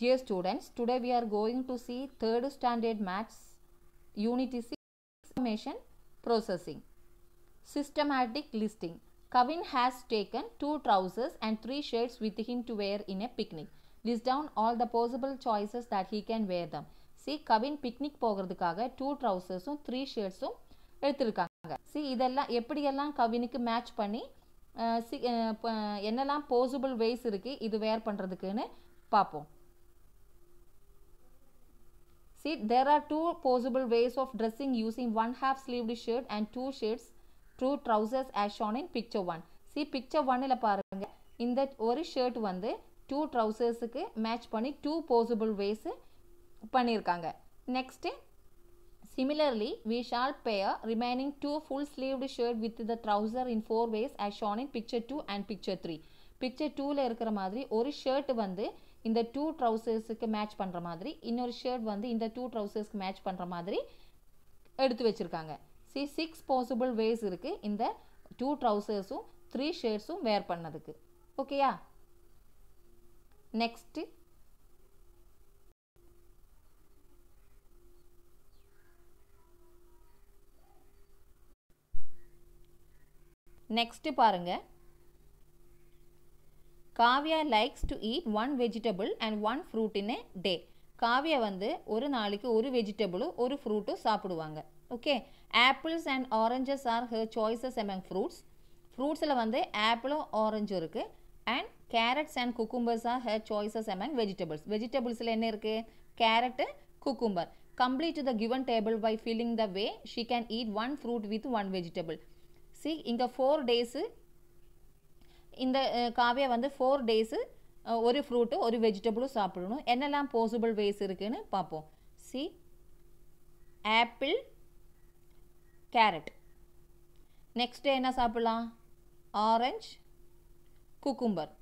Dear students, today we are going to see third standard maths unit is information processing. Systematic listing. Kavin has taken two trousers and three shirts with him to wear in a picnic. List down all the possible choices that he can wear them. See, Kavin picnic போகிறதுக்காக two trousersும் three shirtsும் எடுத்திருக்காங்க. See, இதெல்லாம் எப்படியெல்லாம் கவினுக்கு match பண்ணி என்னெல்லாம் possible ways இருக்குது இது வேர் பண்ணுறதுக்குன்னு பார்ப்போம் See, there are two possible ways of dressing using one half sleeved shirt and two shirts, two trousers as shown in picture 1. See, picture 1ல பாருங்க, இந்த ஒரு shirt வந்து two trousersுக்கு match பண்ணி two possible ways பண்ணிருக்காங்க. Next, similarly, we shall pair remaining two full sleeved shirt with the trouser in four ways as shown in picture 2 and picture 3. picture 2ல இருக்கிற மாதிரி ஒரு shirt வந்து 2 இந்த டூ ட்ரௌசர்ஸுக்கு மேட்ச் பண்ணுற மாதிரி இன்னொரு ஷர்ட் வந்து இந்த டூ ட்ரௌசர்ஸ்க்கு மேட்ச் பண்ணுற மாதிரி எடுத்து வச்சுருக்காங்க சி சிக்ஸ் பாசிபிள் வேஸ் இருக்குது இந்த டூ ட்ரௌசர்ஸும் த்ரீ ஷர்ட்ஸும் வேர் பண்ணதுக்கு ஓகேயா நெக்ஸ்ட்டு நெக்ஸ்ட்டு பாருங்கள் Kavya likes to eat one vegetable and one fruit in a day Kavya வந்து ஒரு நாளைக்கு ஒரு வெஜிடபிளும் ஒரு ஃப்ரூட்டும் சாப்பிடுவாங்க okay apples and oranges are her choices among fruits ஃப்ரூட்ஸில் வந்து ஆப்பிளும் ஆரஞ்சும் இருக்குது and carrots and cucumbers are her choices among vegetables வெஜிடபிள்ஸில் என்ன இருக்குது carrot cucumber complete the given table by filling the way she can eat one fruit with one vegetable C இங்கே four days இந்த காவியா வந்து ஃபோர் டேஸு ஒரு fruit ஒரு வெஜிடபிளும் சாப்பிடணும் என்னெல்லாம் பாசிபிள் வேஸ் இருக்குதுன்னு பார்ப்போம் see apple carrot next day என்ன சாப்பிட்லாம் orange cucumber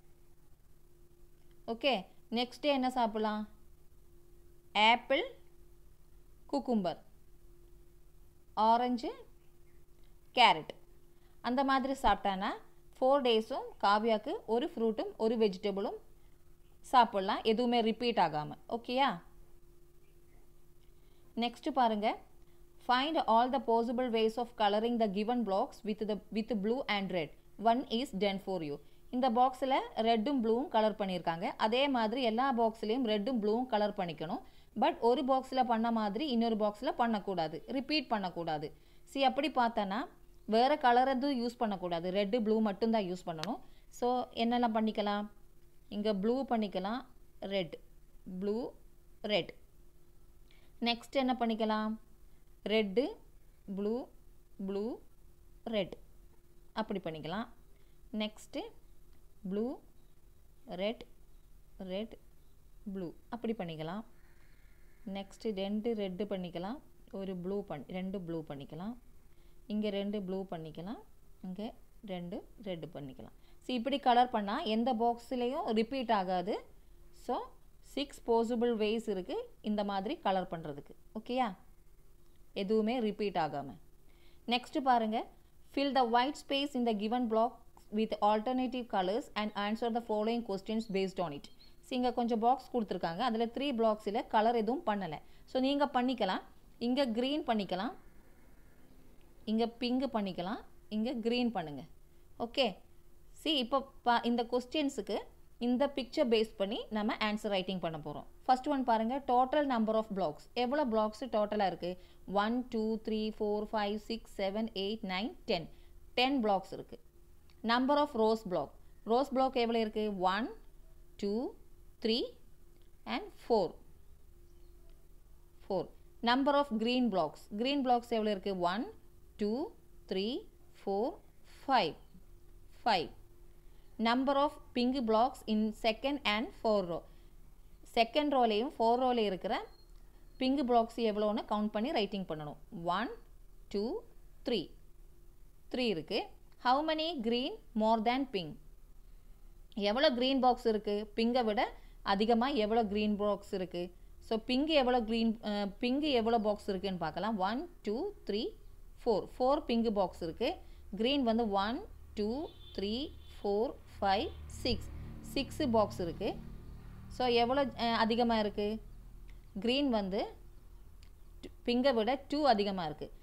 okay next day என்ன சாப்பிடலாம் ஆப்பிள் குக்கும்பர் ஆரஞ்சு கேரட் அந்த மாதிரி சாப்பிட்டானா ஃபோர் டேஸும் காவியாவுக்கு ஒரு ஃப்ரூட்டும் ஒரு வெஜிடபிளும் சாப்பிட்லாம் எதுவுமே ரிப்பீட் ஆகாமல் ஓகேயா நெக்ஸ்ட் பாருங்கள் find all the possible ways of colouring the given blocks with the with blue and red one is ten for you இந்த பாக்ஸில் ரெட்டும் ப்ளூவும் கலர் பண்ணியிருக்காங்க அதே மாதிரி எல்லா பாக்ஸ்லேயும் ரெட்டும் ப்ளூவும் கலர் பண்ணிக்கணும் பட் ஒரு பாக்ஸில் பண்ண மாதிரி இன்னொரு பாக்ஸில் பண்ணக்கூடாது ரிப்பீட் பண்ணக்கூடாது சி அப்படி பார்த்தோன்னா வேறு கலர் எதுவும் யூஸ் பண்ணக்கூடாது ரெட்டு ப்ளூ மட்டும்தான் யூஸ் பண்ணணும் ஸோ என்னெல்லாம் பண்ணிக்கலாம் இங்கே ப்ளூ பண்ணிக்கலாம் ரெட் ப்ளூ ரெட் நெக்ஸ்ட் என்ன பண்ணிக்கலாம் ரெட்டு ப்ளூ ப்ளூ ரெட் அப்படி பண்ணிக்கலாம் next blue red red blue அப்படி பண்ணிக்கலாம் நெக்ஸ்ட்டு ரெண்டு ரெட்டு பண்ணிக்கலாம் ஒரு ப்ளூ பண் ரெண்டு ப்ளூ பண்ணிக்கலாம் இங்கே ரெண்டு ப்ளூ பண்ணிக்கலாம் இங்கே ரெண்டு ரெட்டு பண்ணிக்கலாம் ஸோ இப்படி கலர் பண்ணால் எந்த பாக்ஸ்லேயும் ரிப்பீட் ஆகாது ஸோ சிக்ஸ் போசிபிள் வேஸ் இருக்குது இந்த மாதிரி கலர் பண்ணுறதுக்கு ஓகேயா எதுவுமே ரிப்பீட் ஆகாமல் நெக்ஸ்ட்டு பாருங்கள் ஃபில் த ஒயிட் ஸ்பேஸ் இந்த given block with alternative colours and answer the following questions based on it so இங்கே கொஞ்சம் பாக்ஸ் கொடுத்துருக்காங்க அதில் த்ரீ பிளாக்ஸில் கலர் எதுவும் பண்ணலை ஸோ நீங்கள் பண்ணிக்கலாம் இங்கே க்ரீன் பண்ணிக்கலாம் இங்கே பிங்கு பண்ணிக்கலாம் இங்கே க்ரீன் பண்ணுங்கள் ஓகே சி இப்போ பா இந்த கொஸ்டின்ஸுக்கு இந்த பிக்சர் பேஸ் பண்ணி நம்ம ஆன்சர் ரைட்டிங் பண்ண போகிறோம் ஃபஸ்ட் ஒன் பாருங்கள் டோட்டல் நம்பர் ஆஃப் பிளாக்ஸ் எவ்வளோ பிளாக்ஸ் டோட்டலாக இருக்குது one two three four five six seven eight nine ten ten blocks இருக்குது number of rose block rose block எவ்வளோ இருக்குது one two three and four four number of green blocks green blocks எவ்வளோ இருக்குது one two three four five five number of pink blocks in second and four row second ரோலையும் four ரோலேயும் இருக்கிற pink blocks எவ்வளோன்னு count பண்ணி writing பண்ணணும் one two three three இருக்குது how many green more than pink எவ்வளோ green box இருக்குது பிங்கை விட அதிகமாக எவ்வளோ க்ரீன் பாக்ஸ் இருக்குது ஸோ பிங்கு எவ்வளோ க்ரீன் பிங்கு எவ்வளோ பாக்ஸ் இருக்குதுன்னு பார்க்கலாம் one two three four four pink box இருக்குது க்ரீன் வந்து one two three four five six six box இருக்குது ஸோ எவ்வளோ அதிகமாக இருக்குது க்ரீன் வந்து பிங்கை விட டூ அதிகமாக இருக்குது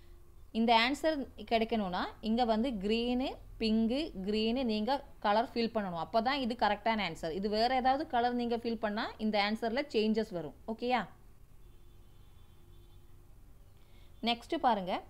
இந்த ஆன்சர் கிடைக்கணும்னா இங்கே வந்து க்ரீனு பிங்கு க்ரீனு நீங்கள் கலர் ஃபில் பண்ணணும் அப்போ தான் இது கரெக்டான ஆன்சர் இது வேறு ஏதாவது கலர் நீங்கள் ஃபில் பண்ணால் இந்த ஆன்சரில் சேஞ்சஸ் வரும் ஓகேயா நெக்ஸ்ட்டு பாருங்கள்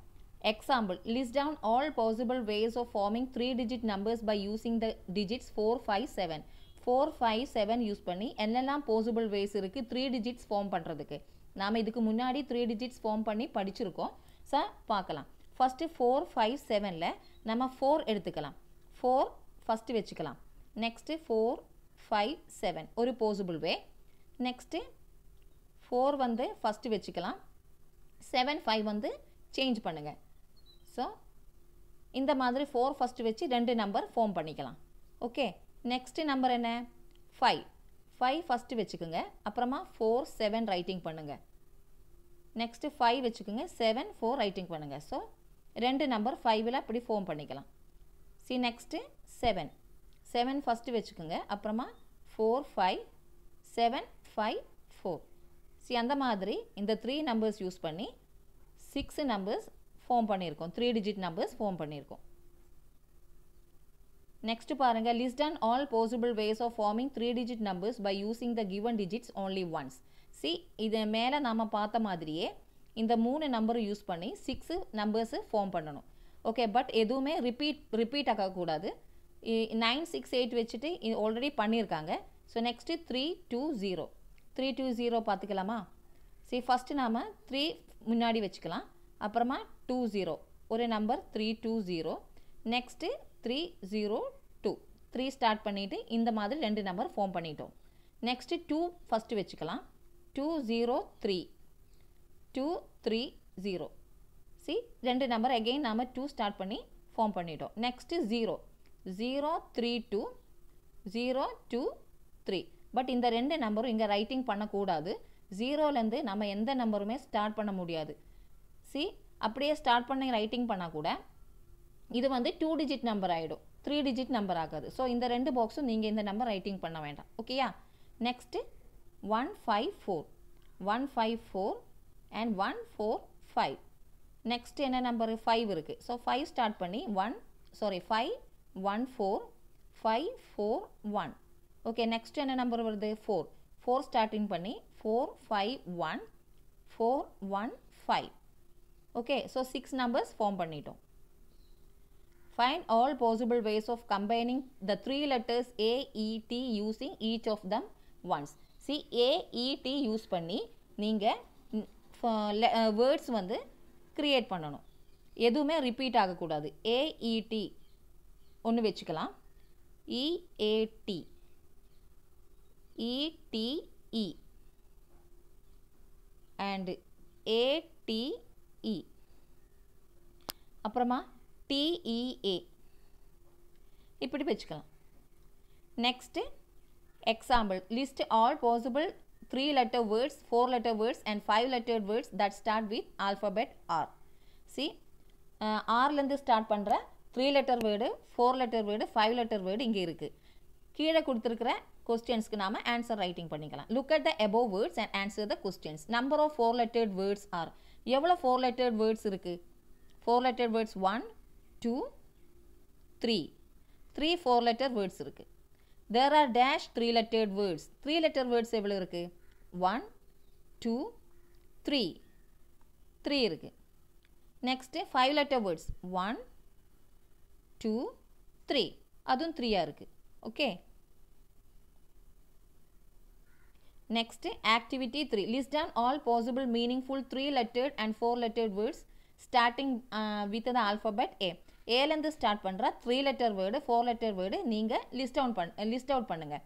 Example, list down all possible ways of forming 3-digit numbers by using the digits 4, 5, 7. 4, 5, 7 use பண்ணி என்னலாம் possible ways இருக்கு 3 digits form பண்ணுறதுக்கு நாம் இதுக்கு முன்னாடி 3 digits form பண்ணி படிச்சிருக்கோம் சார் பார்க்கலாம் ஃபஸ்ட்டு ஃபோர் ஃபைவ் செவனில் நம்ம 4 எடுத்துக்கலாம் 4, first வெச்சிக்கலாம். Next ஃபோர் ஃபைவ் செவன் ஒரு possible way. Next 4 வந்து first வெச்சிக்கலாம். 7, 5 வந்து change பண்ணுங்கள் ஸோ இந்த மாதிரி ஃபோர் ஃபஸ்ட்டு வச்சு ரெண்டு நம்பர் ஃபார்ம் பண்ணிக்கலாம் ஓகே நெக்ஸ்ட்டு நம்பர் என்ன ஃபைவ் ஃபைவ் ஃபஸ்ட்டு வச்சுக்கோங்க அப்புறமா ஃபோர் செவன் ரைட்டிங் பண்ணுங்கள் நெக்ஸ்ட்டு ஃபைவ் வச்சுக்கோங்க செவன் ஃபோர் ரைட்டிங் பண்ணுங்கள் ஸோ ரெண்டு நம்பர் ஃபைவ்ல அப்படி ஃபோம் பண்ணிக்கலாம் see next seven seven first வச்சுக்கோங்க அப்புறமா four five seven five four see அந்த மாதிரி இந்த த்ரீ நம்பர்ஸ் யூஸ் பண்ணி சிக்ஸ் நம்பர்ஸ் ஃபார்ம் பண்ணியிருக்கோம் த்ரீ டிஜிட் நம்பர்ஸ் ஃபார்ம் பண்ணியிருக்கோம் நெக்ஸ்ட் பாருங்கள் list and all possible ways of forming three digit numbers by using the given digits only once see இது மேலே நாம் பார்த்த மாதிரியே இந்த மூணு நம்பரும் யூஸ் பண்ணி சிக்ஸ் நம்பர்ஸு ஃபார்ம் பண்ணணும் ஓகே பட் எதுவுமே ரிப்பீட் ரிப்பீட் ஆகக்கூடாது நைன் சிக்ஸ் எயிட் வச்சுட்டு இது ஆல்ரெடி பண்ணியிருக்காங்க so next three two zero three two zero பார்த்துக்கலாமா சரி ஃபஸ்ட்டு நாம் த்ரீ முன்னாடி வச்சுக்கலாம் அப்புறமா டூ ஜீரோ ஒரு number three two zero next three zero two three start பண்ணிவிட்டு இந்த மாதிரி ரெண்டு நம்பர் ஃபோன் பண்ணிட்டோம் நெக்ஸ்ட்டு டூ ஃபஸ்ட்டு வச்சுக்கலாம் two zero three two three zero see ரெண்டு நம்பர் அகெயின் நம்ம டூ ஸ்டார்ட் பண்ணி ஃபோன் பண்ணிட்டோம் next zero zero three two zero two three but இந்த ரெண்டு நம்பரும் இங்கே ரைட்டிங் பண்ணக்கூடாது ஜீரோலேருந்து நம்ம எந்த நம்பருமே ஸ்டார்ட் பண்ண முடியாது சி அப்படியே ஸ்டார்ட் பண்ணி ரைட்டிங் பண்ணால் கூட இது வந்து டூ டிஜிட் நம்பர் ஆகிடும் த்ரீ டிஜிட் நம்பர் ஆகாது ஸோ இந்த ரெண்டு பாக்ஸும் நீங்கள் இந்த நம்பர் ரைட்டிங் பண்ண வேண்டாம் ஓகேயா next one five four one five four and one four five next என்ன நம்பர் ஃபைவ் இருக்குது ஸோ ஃபைவ் ஸ்டார்ட் பண்ணி one sorry five one four five four one okay next என்ன நம்பர் வருது ஃபோர் ஃபோர் ஸ்டார்டிங் பண்ணி four five one four one five okay so six numbers form பண்ணிட்டோம் fine all possible ways of combining the three letters A E D using each of them once see AED use பண்ணி நீங்கள் words வந்து create பண்ணணும் எதுவுமே repeat ஆகக்கூடாது AED e, ஒன்று வச்சுக்கலாம் EAT இடிஇ and ஏடி இ அப்புறமா டிஇஏ e இப்படி வச்சுக்கலாம் next example list all possible three letter words four letter words and five letter words that start with alphabet R see ஆர்லேருந்து ஸ்டார்ட் பண்ணுற three letter word four letter word five letter word இங்கே இருக்குது கீழே கொடுத்துருக்கிற கொஸ்டின்ஸ்க்கு நாம் answer writing பண்ணிக்கலாம் look at the above words and answer the questions number of four lettered words are எவ்வளோ ஃபோர் லெட்டர்ட் வேர்ட்ஸ் இருக்குது four lettered words one two three three four letter words இருக்குது there are dash three lettered words three letter words எவ்வளோ இருக்குது one two three three இருக்குது next five letter words one two three அதுவும் த்ரீயாக இருக்குது okay Next, activity 3. List down all possible meaningful three lettered and four lettered words starting with the the A A. ஏலேருந்து start பண்ணுற three letter word four letter word நீங்கள் list out பண் list out பண்ணுங்கள்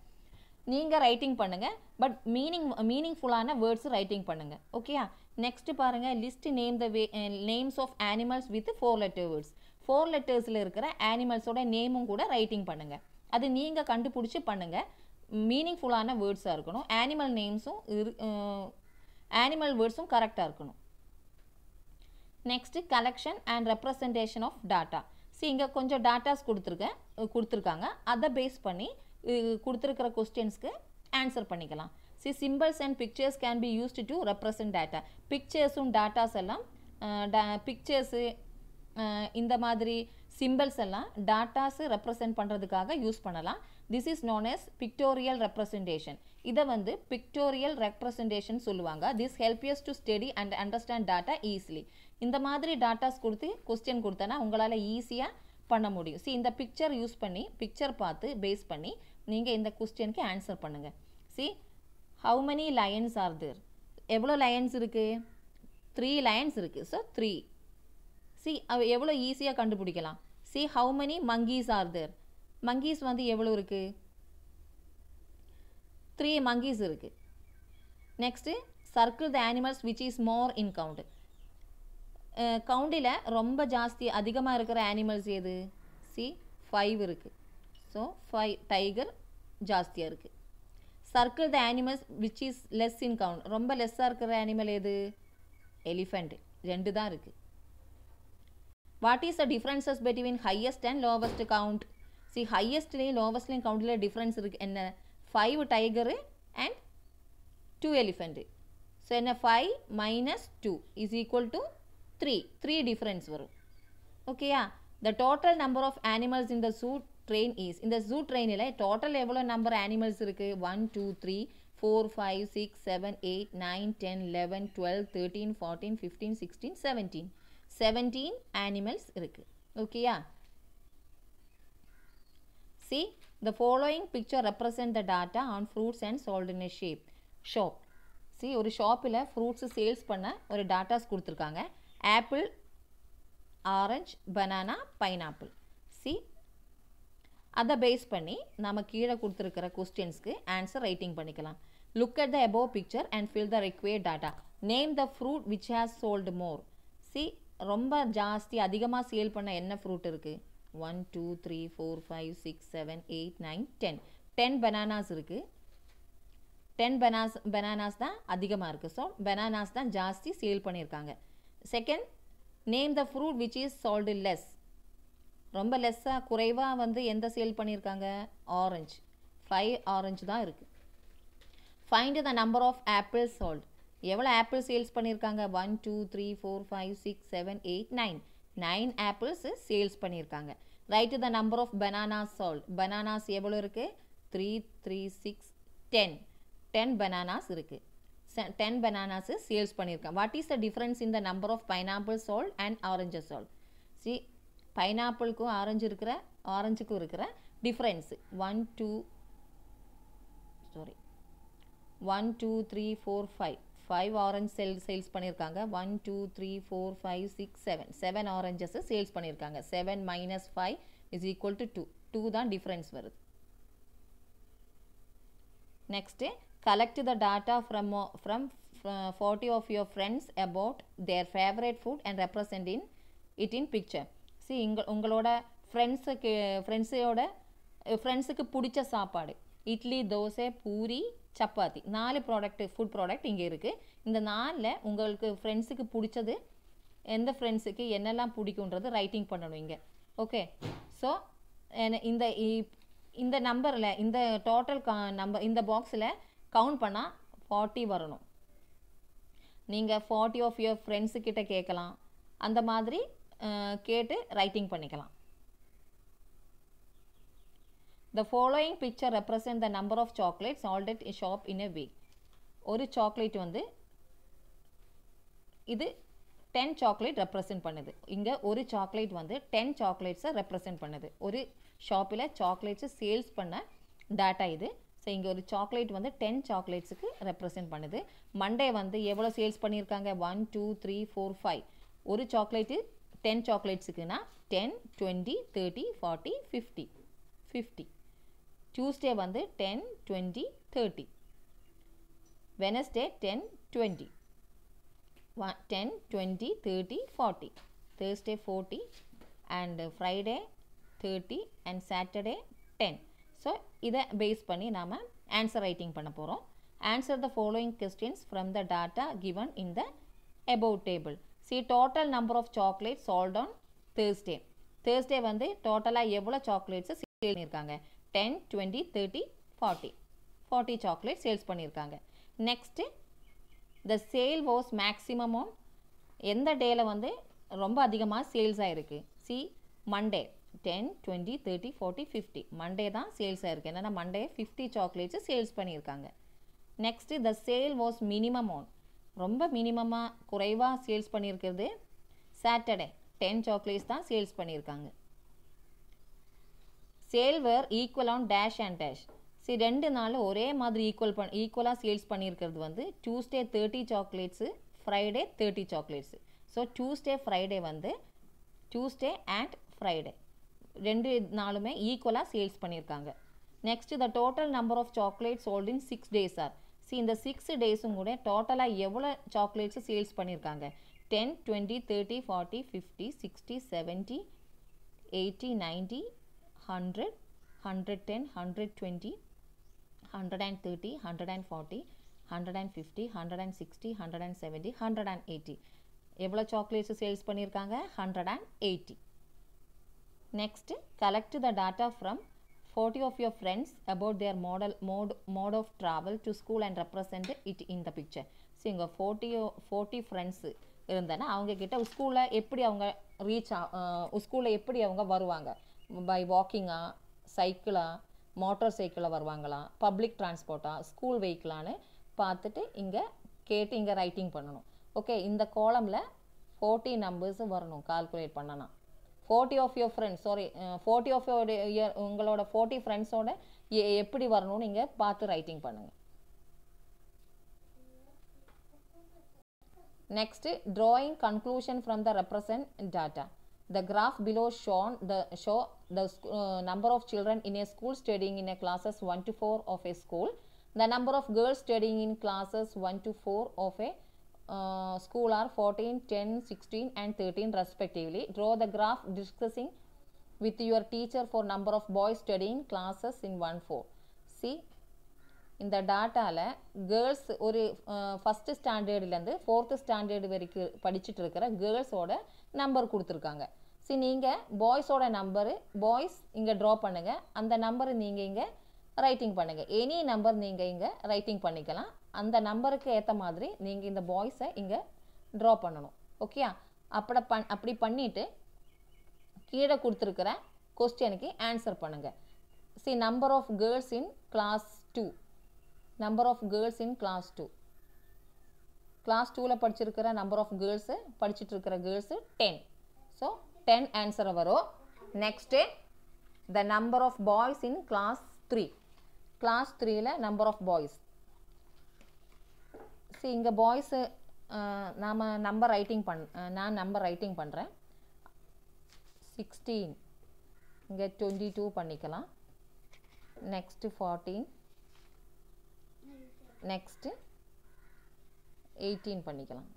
நீங்கள் writing பண்ணுங்கள் but meaning மீனிங்ஃபுல்லான words writing பண்ணுங்கள் ஓகேயா நெக்ஸ்ட் பாருங்கள் list name the way names of animals with four letter words four லெட்டர்ஸில் இருக்கிற ஆனிமல்ஸோட நேமும் கூட ரைட்டிங் பண்ணுங்கள் அது நீங்கள் கண்டுபிடிச்சி பண்ணுங்கள் மீனிங்ஃபுல்லான வேர்ட்ஸாக இருக்கணும் ஆனிமல் நேம்ஸும் இரு ஆனிமல் வேர்ட்ஸும் கரெக்டாக இருக்கணும் next collection and representation of data see இங்கே கொஞ்சம் டாட்டாஸ் கொடுத்துருக்கேன் கொடுத்துருக்காங்க அதை பேஸ் பண்ணி கொடுத்துருக்கிற கொஸ்டின்ஸ்க்கு ஆன்சர் பண்ணிக்கலாம் see symbols and pictures can be used to represent data பிக்சர்ஸும் டாட்டாஸ் எல்லாம் பிக்சர்ஸு இந்த மாதிரி சிம்பிள்ஸ் எல்லாம் டாட்டாஸு ரெப்ரசன்ட் பண்ணுறதுக்காக யூஸ் பண்ணலாம் this is known as pictorial representation இதை வந்து பிக்டோரியல் ரெப்ரசன்டேஷன் சொல்லுவாங்க this helps to study and understand data easily இந்த மாதிரி டாட்டாஸ் கொடுத்து கொஸ்டின் கொடுத்தனா உங்களால் ஈஸியாக பண்ண முடியும் சி இந்த பிக்சர் யூஸ் பண்ணி பிக்சர் பார்த்து பேஸ் பண்ணி நீங்கள் இந்த கொஸ்டினுக்கு ஆன்சர் பண்ணுங்கள் see how many lions are there எவ்வளோ லயன்ஸ் இருக்குது த்ரீ லயன்ஸ் இருக்குது ஸோ த்ரீ சி எவ்வளோ ஈஸியாக கண்டுபிடிக்கலாம் see how many monkeys are there monkeys வந்து எவ்வளோ இருக்குது த்ரீ மங்கீஸ் இருக்குது next circle the animals which is more in count கவுண்டில் ரொம்ப ஜாஸ்தி அதிகமாக இருக்கிற ஆனிமல்ஸ் எது சி ஃபைவ் இருக்குது ஸோ ஃபைவ் டைகர் ஜாஸ்தியாக இருக்குது circle the animals which is less in count ரொம்ப லெஸ்ஸாக இருக்கிற ஆனிமல் எது எலிஃபெண்ட்டு ரெண்டு தான் இருக்குது what is the differences between highest and lowest count The highest layer lowest layer count difference irukku enna 5 tiger and 2 elephant so enna 5 minus 2 is equal to 3 3 difference varu okay yeah. the total number of animals in the zoo train is in the zoo train ila total evlo number animals irukku 1 2 3 4 5 6 7 8 9 10 11 12 13 14 15 16 17 17 animals irukku okay yeah. See the following picture represent the data on fruits and sold in a shape. Shop. ஒரு ஷாப்பில் fruits sales பண்ண ஒரு datas கொடுத்துருக்காங்க apple orange banana pineapple see அதை base பண்ணி நம்ம கீழே கொடுத்துருக்கிற கொஸ்டின்ஸ்க்கு ஆன்சர் ரைட்டிங் பண்ணிக்கலாம் look at the above picture and fill the required data name the fruit which has sold more see ரொம்ப ஜாஸ்தி அதிகமாக சேல் பண்ண என்ன ஃப்ரூட் இருக்குது one two three four five six seven eight nine ten ten bananas இருக்குது ten bananas bananas தான் அதிகமாக இருக்குது ஸோ பனானாஸ் தான் ஜாஸ்தி சேல் பண்ணியிருக்காங்க second name the fruit which is sold less ரொம்ப லெஸ்ஸாக குறைவாக வந்து எந்த சேல் பண்ணியிருக்காங்க ஆரஞ்சு ஃபைவ் ஆரஞ்சு தான் இருக்குது find the number of apple sold எவ்வளோ ஆப்பிள் சேல்ஸ் பண்ணியிருக்காங்க one two three four five six seven eight nine nine apples sales பண்ணியிருக்காங்க write the number of bananas sold bananas எவ்வளோ இருக்குது three three six ten ten bananas இருக்குது ten bananas sales பண்ணியிருக்கேன் what is the difference in the number of pineapple sold and orange sold see பைனாப்பிளுக்கும் orange இருக்கிற ஆரஞ்சுக்கும் இருக்கிற difference one two sorry one two three four five five orange sell sales பண்ணியிருக்காங்க one two three four five six seven seven oranges sales பண்ணியிருக்காங்க seven minus five is equal to two two தான் difference வருது next collect the data from from forty of your friends about their favourite food and represent in it in picture see இங்க உங்களோட ஃப்ரெண்ட்ஸுக்கு ஃப்ரெண்ட்ஸையோட ஃப்ரெண்ட்ஸுக்கு பிடிச்ச சாப்பாடு இட்லி தோசை பூரி சப்பாத்தி நாலு ப்ராடக்ட் ஃபுட் ப்ராடக்ட் இங்கே இருக்குது இந்த நாலில் உங்களுக்கு ஃப்ரெண்ட்ஸுக்கு பிடிச்சது எந்த ஃப்ரெண்ட்ஸுக்கு என்னெல்லாம் பிடிக்குன்றது ரைட்டிங் பண்ணணும் இங்கே ஓகே ஸோ இந்த இந்த நம்பரில் இந்த டோட்டல் கா நம்பர் இந்த பாக்ஸில் கவுண்ட் பண்ணால் ஃபார்ட்டி வரணும் நீங்கள் ஃபார்ட்டி ஆஃப் யுவர் ஃப்ரெண்ட்ஸுக்கிட்ட கேட்கலாம் அந்த மாதிரி கேட்டு ரைட்டிங் பண்ணிக்கலாம் The following picture represent the number of chocolates sold at a shop in a ஒரு சாக்லேட் வந்து இது டென் சாக்லேட் ரெப்ரசன்ட் பண்ணுது இங்கே ஒரு சாக்லேட் வந்து டென் சாக்லேட்ஸை ரெப்ரசன்ட் பண்ணுது ஒரு ஷாப்பில் சாக்லேட்ஸை சேல்ஸ் பண்ண டேட்டா இது ஸோ இங்கே ஒரு சாக்லேட் வந்து டென் சாக்லேட்ஸுக்கு ரெப்ரசன்ட் பண்ணுது மண்டே வந்து எவ்வளோ சேல்ஸ் பண்ணியிருக்காங்க one two three four five ஒரு சாக்லேட்டு டென் சாக்லேட்ஸுக்குன்னா ten twenty thirty forty fifty fifty Tuesday வந்து ten twenty thirty Wednesday ten twenty வ ten twenty thirty forty Thursday forty and Friday thirty and Saturday ten so இதை பேஸ் பண்ணி நாம் answer writing பண்ண போகிறோம் answer the following questions from the data given in the about table see total number of chocolate sold on Thursday Thursday வந்து டோட்டலாக எவ்வளோ சாக்லேட்ஸை சேல் பண்ணியிருக்காங்க ten twenty thirty forty forty chocolate sales பண்ணியிருக்காங்க next the sale was maximum on எந்த டேயில் வந்து ரொம்ப அதிகமாக சேல்ஸ் ஆகிருக்கு see Monday ten twenty thirty forty fifty Monday தான் சேல்ஸ் ஆகிருக்கு என்னென்னா மண்டே ஃபிஃப்டி சாக்லேட்ஸு சேல்ஸ் பண்ணியிருக்காங்க next the sale was minimum on ரொம்ப மினிமமாக குறைவாக சேல்ஸ் பண்ணியிருக்கிறது சாட்டர்டே டென் சாக்லேட்ஸ் தான் சேல்ஸ் பண்ணியிருக்காங்க sale were equal on dash and dash சரி ரெண்டு நாள் ஒரே மாதிரி ஈக்குவல் பண் ஈக்குவலாக சேல்ஸ் பண்ணியிருக்கிறது வந்து Tuesday thirty chocolates Friday thirty chocolates so Tuesday Friday வந்து டியூஸ்டே அண்ட் ஃப்ரைடே ரெண்டு நாளுமே ஈக்குவலாக சேல்ஸ் பண்ணியிருக்காங்க next the total number of chocolate sold in six days are see இந்த சிக்ஸ் டேஸும் கூட டோட்டலாக எவ்வளோ சாக்லேட்ஸு சேல்ஸ் பண்ணியிருக்காங்க ten twenty thirty forty fifty sixty seventy eighty ninety 100, 110, 120, 130, 140, 150, 160, 170, 180. எவ்வளோ சாக்லேட்ஸ் சேல்ஸ் பண்ணியிருக்காங்க hundred and eighty next collect the data from forty of your friends about their model mode mode of travel to school and represent it in the picture so இங்கே forty forty friends இருந்தேன்னா அவங்கக்கிட்ட ஸ்கூலில் எப்படி அவங்க reach ஸ்கூலில் எப்படி அவங்க வருவாங்க பை வாக்கிங்கா சைக்கிளா மோட்டார் சைக்கிளில் வருவாங்களா பப்ளிக் டிரான்ஸ்போர்ட்டா ஸ்கூல் வெஹிக்கிளான்னு பார்த்துட்டு இங்கே கேட்டு இங்கே ரைட்டிங் பண்ணணும் ஓகே இந்த கோலமில் ஃபோர்ட்டி நம்பர்ஸும் வரணும் கால்குலேட் பண்ணனா forty of your friends sorry forty of your உங்களோட ஃபோர்ட்டி ஃப்ரெண்ட்ஸோட எப்படி வரணும்னு நீங்கள் பார்த்து ரைட்டிங் பண்ணுங்கள் next drawing conclusion from the represent data The graph below shown the show the uh, number of children in a school studying in a classes 1 to 4 of a school. The number of girls studying in classes 1 to 4 of a uh, school are 14, 10, 16 and 13 respectively. Draw the graph discussing with your teacher for number of boys studying classes in 1 4. See, இந்த டாட்டாவில் girls ஒரு first ஸ்டாண்டர்ட்லேருந்து fourth standard வரைக்கும் படிச்சுட்டு இருக்கிற கேர்ள்ஸோட number கொடுத்துருக்காங்க சரி நீங்கள் பாய்ஸோட நம்பரு பாய்ஸ் இங்கே ட்ரா பண்ணுங்கள் அந்த நம்பரு நீங்கள் இங்கே ரைட்டிங் பண்ணுங்கள் எனி நம்பர் நீங்கள் இங்கே ரைட்டிங் பண்ணிக்கலாம் அந்த நம்பருக்கு ஏற்ற மாதிரி நீங்கள் இந்த பாய்ஸை இங்கே ட்ரா பண்ணணும் ஓகேயா அப்படி பண் அப்படி பண்ணிவிட்டு கீழே கொடுத்துருக்கிற கொஸ்டனுக்கு ஆன்சர் பண்ணுங்கள் see number of girls in class two number of girls in class two class டூவில் படிச்சிருக்கிற நம்பர் ஆஃப் கேர்ள்ஸு படிச்சுட்டு இருக்கிற கேர்ள்ஸு டென் ஸோ டென் ஆன்சரை வரும் next the number of boys in class three class த்ரீயில் number of boys சரி இங்கே boys நாம் நம்பர் ரைட்டிங் பண் நான் நம்பர் ரைட்டிங் பண்ணுறேன் சிக்ஸ்டீன் இங்கே டுவெண்ட்டி டூ பண்ணிக்கலாம் நெக்ஸ்ட்டு ஃபார்ட்டீன் நெக்ஸ்ட்டு எயிட்டீன் பண்ணிக்கலாம்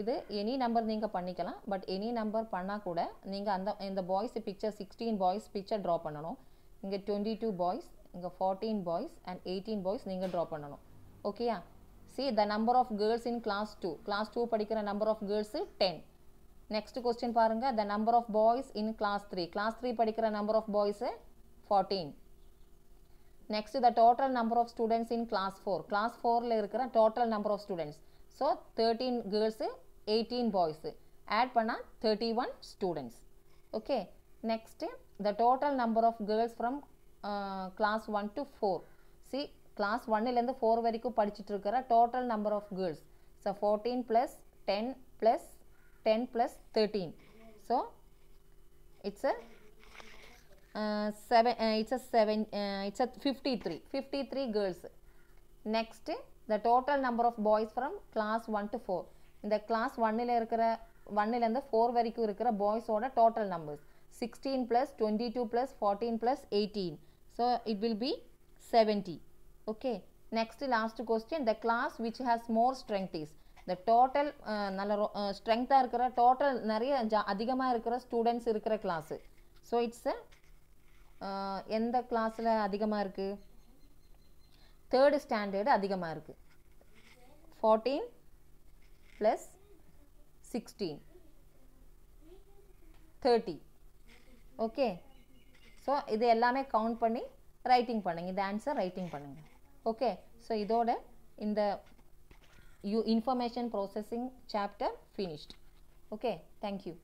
இது எனி நம்பர் நீங்கள் பண்ணிக்கலாம் பட் எனி நம்பர் பண்ணால் கூட நீங்கள் அந்த இந்த boys picture sixteen boys picture draw பண்ணணும் இங்கே டுவெண்ட்டி டூ பாய்ஸ் இங்கே fourteen boys and eighteen boys நீங்கள் ட்ரா பண்ணணும் ஓகேயா see the number of girls in class two class two படிக்கிற number of girls ten next question பாருங்கள் the number of boys in class three class three படிக்கிற number of boys fourteen next the total number of students in class four class ஃபோரில் இருக்கிற total number of students so thirteen girls eighteen boys add பண்ணால் thirty one students okay next the total number of girls from class one to four see class ஒன்னுலேருந்து four வரைக்கும் படிச்சுட்டு இருக்கிற total number of girls so fourteen plus ten plus ten plus thirteen so it's a seven it's a seven it's a fifty three fifty three girls next the total number of boys from class one to four இந்த class ஒன்னில் இருக்கிற ஒன்னிலேருந்து four வரைக்கும் இருக்கிற பாய்ஸோட total numbers sixteen plus twenty two plus fourteen plus eighteen so it will be seventy okay next last question the class which has more strength இந்த total நல்ல ஸ்ட்ரெங்க்த்தாக uh, இருக்கிற டோட்டல் நிறைய ஜா அதிகமாக இருக்கிற ஸ்டூடெண்ட்ஸ் இருக்கிற கிளாஸு ஸோ இட்ஸ் எந்த கிளாஸில் அதிகமாக இருக்குது தேர்டு ஸ்டாண்டர்டு அதிகமாக இருக்குது fourteen plus sixteen thirty okay so இது எல்லாமே கவுண்ட் பண்ணி ரைட்டிங் பண்ணுங்கள் இந்த ஆன்சர் ரைட்டிங் பண்ணுங்கள் ஓகே ஸோ இதோட இந்த you information processing chapter finished okay thank you